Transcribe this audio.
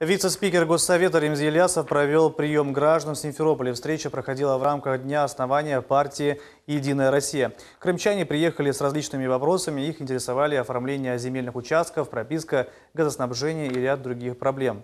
Вице-спикер Госсовета Ремз Ильясов провел прием граждан в Симферополе. Встреча проходила в рамках Дня основания партии «Единая Россия». Крымчане приехали с различными вопросами. Их интересовали оформление земельных участков, прописка, газоснабжение и ряд других проблем.